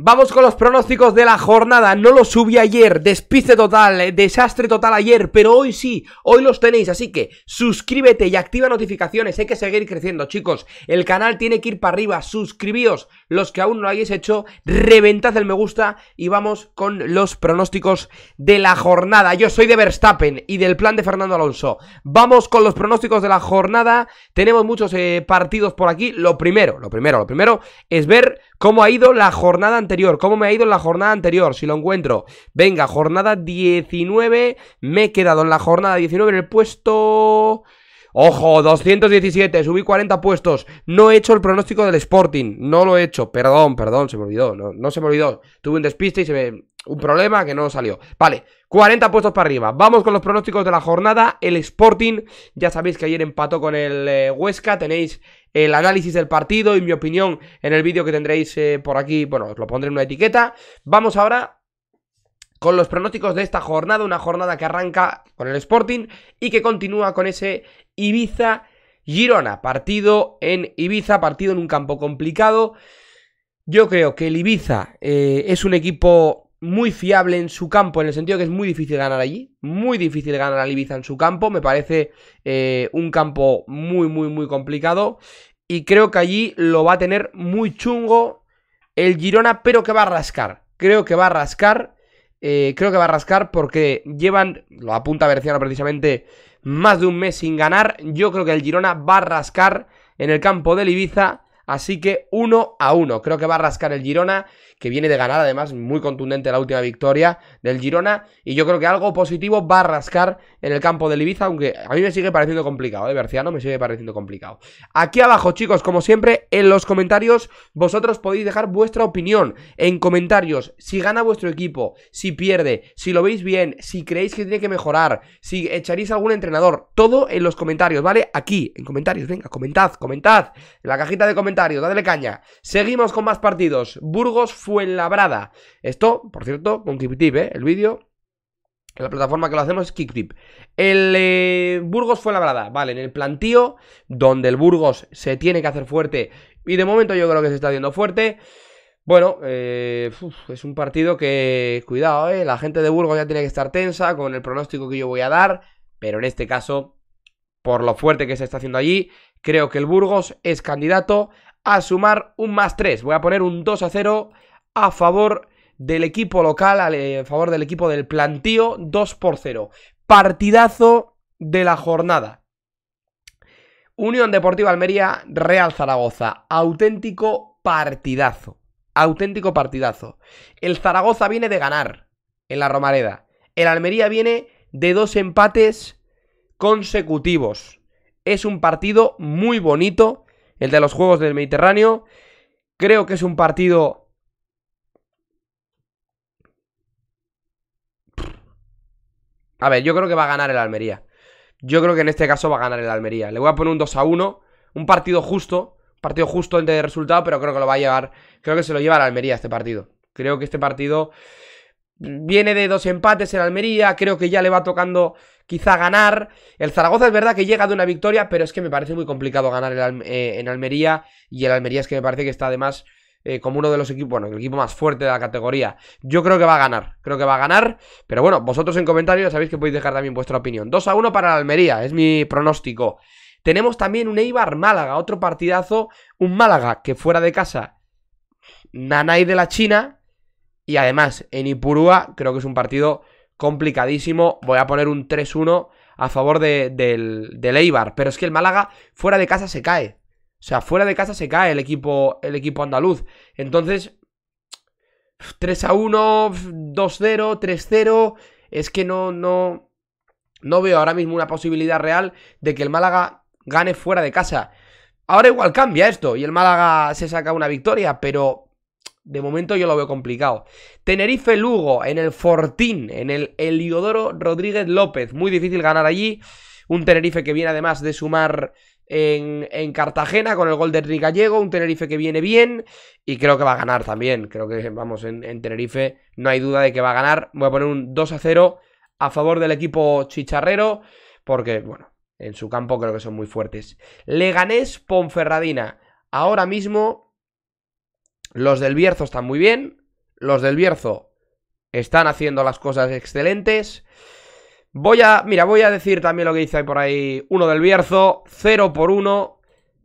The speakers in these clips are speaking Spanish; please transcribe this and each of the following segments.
Vamos con los pronósticos de la jornada. No los subí ayer, Despice total, eh, desastre total ayer, pero hoy sí, hoy los tenéis. Así que suscríbete y activa notificaciones. Hay que seguir creciendo, chicos. El canal tiene que ir para arriba. Suscribíos los que aún no lo hayáis hecho. Reventad el me gusta y vamos con los pronósticos de la jornada. Yo soy de Verstappen y del plan de Fernando Alonso. Vamos con los pronósticos de la jornada. Tenemos muchos eh, partidos por aquí. Lo primero, lo primero, lo primero es ver ¿Cómo ha ido la jornada anterior? ¿Cómo me ha ido en la jornada anterior? Si lo encuentro. Venga, jornada 19. Me he quedado en la jornada 19 en el puesto... Ojo, 217, subí 40 puestos. No he hecho el pronóstico del Sporting. No lo he hecho. Perdón, perdón, se me olvidó. No, se me olvidó. Tuve un despiste y se me... Un problema que no salió. Vale, 40 puestos para arriba. Vamos con los pronósticos de la jornada. El Sporting, ya sabéis que ayer empató con el eh, Huesca. Tenéis el análisis del partido y mi opinión en el vídeo que tendréis eh, por aquí, bueno, os lo pondré en una etiqueta. Vamos ahora con los pronósticos de esta jornada, una jornada que arranca con el Sporting y que continúa con ese Ibiza Girona, partido en Ibiza, partido en un campo complicado. Yo creo que el Ibiza eh, es un equipo muy fiable en su campo, en el sentido que es muy difícil ganar allí, muy difícil ganar al Ibiza en su campo, me parece eh, un campo muy, muy, muy complicado y creo que allí lo va a tener muy chungo el Girona, pero que va a rascar. Creo que va a rascar. Eh, creo que va a rascar porque llevan, lo apunta Berciano precisamente, más de un mes sin ganar. Yo creo que el Girona va a rascar en el campo del Ibiza. Así que uno a uno. Creo que va a rascar el Girona que viene de ganar, además, muy contundente la última victoria del Girona. Y yo creo que algo positivo va a rascar en el campo de Ibiza, aunque a mí me sigue pareciendo complicado, ¿eh? Berciano me sigue pareciendo complicado. Aquí abajo, chicos, como siempre, en los comentarios, vosotros podéis dejar vuestra opinión. En comentarios, si gana vuestro equipo, si pierde, si lo veis bien, si creéis que tiene que mejorar, si echaréis algún entrenador, todo en los comentarios, ¿vale? Aquí, en comentarios, venga, comentad, comentad. En la cajita de comentarios, dadle caña. Seguimos con más partidos. Burgos fue labrada Esto, por cierto, con KickTip, ¿eh? El vídeo. La plataforma que lo hacemos es Kicktip. El eh, fue la labrada vale, en el plantío, donde el Burgos se tiene que hacer fuerte. Y de momento yo creo que se está haciendo fuerte. Bueno, eh, es un partido que, cuidado, eh, la gente de Burgos ya tiene que estar tensa con el pronóstico que yo voy a dar, pero en este caso, por lo fuerte que se está haciendo allí, creo que el Burgos es candidato a sumar un más 3. Voy a poner un 2 a 0 a favor del equipo local, a eh, favor del equipo del plantío, 2 por 0. Partidazo de la jornada. Unión Deportiva Almería, Real Zaragoza. Auténtico partidazo. Auténtico partidazo. El Zaragoza viene de ganar en la Romareda. El Almería viene de dos empates consecutivos. Es un partido muy bonito, el de los Juegos del Mediterráneo. Creo que es un partido A ver, yo creo que va a ganar el Almería. Yo creo que en este caso va a ganar el Almería. Le voy a poner un 2 a 1. Un partido justo. Partido justo de resultado, pero creo que lo va a llevar. Creo que se lo lleva el Almería este partido. Creo que este partido viene de dos empates en Almería. Creo que ya le va tocando quizá ganar. El Zaragoza es verdad que llega de una victoria, pero es que me parece muy complicado ganar eh, en Almería. Y el Almería es que me parece que está además eh, como uno de los equipos, bueno, el equipo más fuerte de la categoría. Yo creo que va a ganar, creo que va a ganar, pero bueno, vosotros en comentarios sabéis que podéis dejar también vuestra opinión. 2 a 1 para la Almería, es mi pronóstico. Tenemos también un Eibar Málaga, otro partidazo, un Málaga que fuera de casa, Nanay de la China, y además en Ipurúa creo que es un partido complicadísimo, voy a poner un 3-1 a favor de, del, del Eibar, pero es que el Málaga fuera de casa se cae, o sea, fuera de casa se cae el equipo, el equipo andaluz. Entonces, 3 a 1, 2-0, 3-0. Es que no, no, no veo ahora mismo una posibilidad real de que el Málaga gane fuera de casa. Ahora igual cambia esto y el Málaga se saca una victoria, pero de momento yo lo veo complicado. Tenerife Lugo en el Fortín, en el Heliodoro Rodríguez López. Muy difícil ganar allí. Un Tenerife que viene además de sumar en, Cartagena con el gol de Enrique Gallego, un Tenerife que viene bien y creo que va a ganar también. Creo que vamos en, Tenerife, no hay duda de que va a ganar. Voy a poner un 2 a 0 a favor del equipo chicharrero porque, bueno, en su campo creo que son muy fuertes. Leganés Ponferradina. Ahora mismo los del Bierzo están muy bien, los del Bierzo están haciendo las cosas excelentes. Voy a, mira, voy a decir también lo que dice ahí por ahí uno del Bierzo, 0 por 1,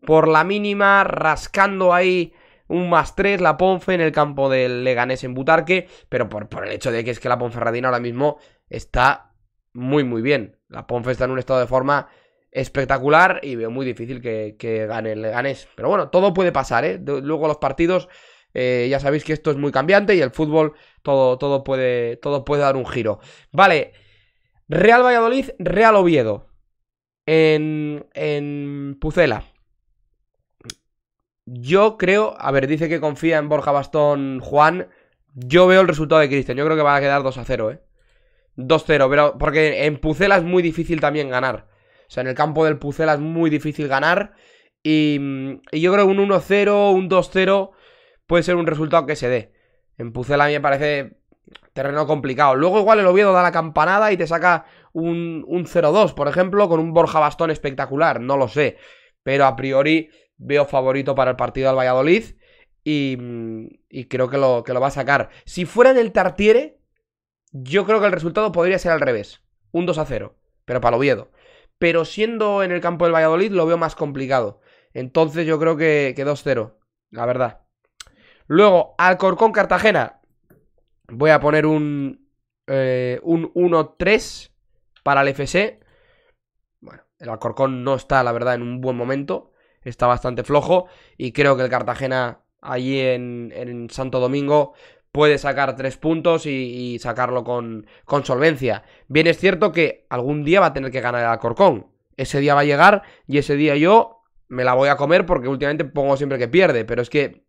por la mínima, rascando ahí un más 3 la Ponfe en el campo del Leganés en Butarque, pero por, por, el hecho de que es que la Ponferradina ahora mismo está muy muy bien. La Ponfe está en un estado de forma espectacular y veo muy difícil que, gane el Leganés. Pero bueno, todo puede pasar, ¿eh? luego los partidos, eh, ya sabéis que esto es muy cambiante y el fútbol todo, todo, puede, todo puede dar un giro. Vale. Real Valladolid, Real Oviedo. En, en Pucela. Yo creo, a ver, dice que confía en Borja Bastón Juan. Yo veo el resultado de Cristian. Yo creo que va a quedar 2 a 0, ¿eh? 2-0, pero porque en Pucela es muy difícil también ganar. O sea, en el campo del Pucela es muy difícil ganar. Y, y yo creo que un 1-0, un 2-0 puede ser un resultado que se dé. En Pucela a mí me parece terreno complicado. Luego igual el Oviedo da la campanada y te saca un, un 0-2, por ejemplo, con un Borja Bastón espectacular, no lo sé. Pero a priori veo favorito para el partido al Valladolid y, creo que lo, que lo va a sacar. Si fuera en el Tartiere, yo creo que el resultado podría ser al revés, un 2-0, pero para el Oviedo. Pero siendo en el campo del Valladolid lo veo más complicado. Entonces yo creo que, que 2-0, la verdad. Luego, Alcorcón-Cartagena. Voy a poner un, eh, un 1-3 para el FC. Bueno, el Alcorcón no está, la verdad, en un buen momento. Está bastante flojo. Y creo que el Cartagena, allí en, Santo Domingo, puede sacar tres puntos y, sacarlo con, con, solvencia. Bien es cierto que algún día va a tener que ganar el Alcorcón. Ese día va a llegar y ese día yo me la voy a comer porque últimamente pongo siempre que pierde. Pero es que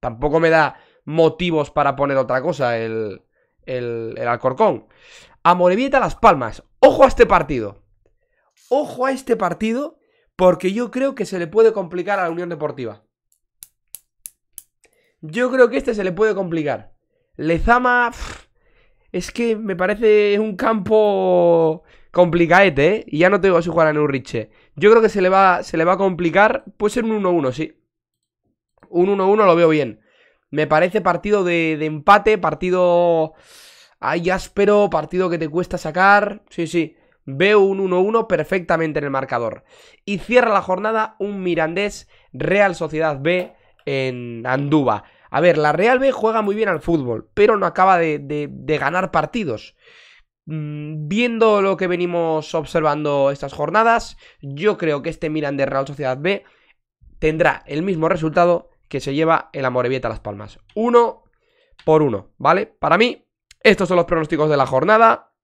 tampoco me da motivos para poner otra cosa el, el, el Alcorcón. Amorebieta Las Palmas. Ojo a este partido. Ojo a este partido porque yo creo que se le puede complicar a la Unión Deportiva. Yo creo que este se le puede complicar. Lezama... es que me parece un campo complicaete, ¿eh? Y ya no tengo si jugar a Neuriche. Yo creo que se le va, se le va a complicar. Puede ser un 1-1, sí. Un 1-1 lo veo bien. Me parece partido de, empate, partido... Ay, áspero, partido que te cuesta sacar. Sí, sí. Veo un 1-1 perfectamente en el marcador. Y cierra la jornada un Mirandés Real Sociedad B en Andúba. A ver, la Real B juega muy bien al fútbol, pero no acaba de, ganar partidos. Mm, viendo lo que venimos observando estas jornadas, yo creo que este Mirandés Real Sociedad B tendrá el mismo resultado que se lleva el Amorebieta Las Palmas. Uno por uno, ¿vale? Para mí, estos son los pronósticos de la jornada.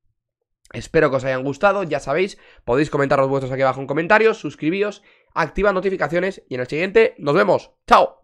Espero que os hayan gustado, ya sabéis, podéis comentar los vuestros aquí abajo en comentarios, suscribíos, activa notificaciones y en el siguiente nos vemos. ¡Chao!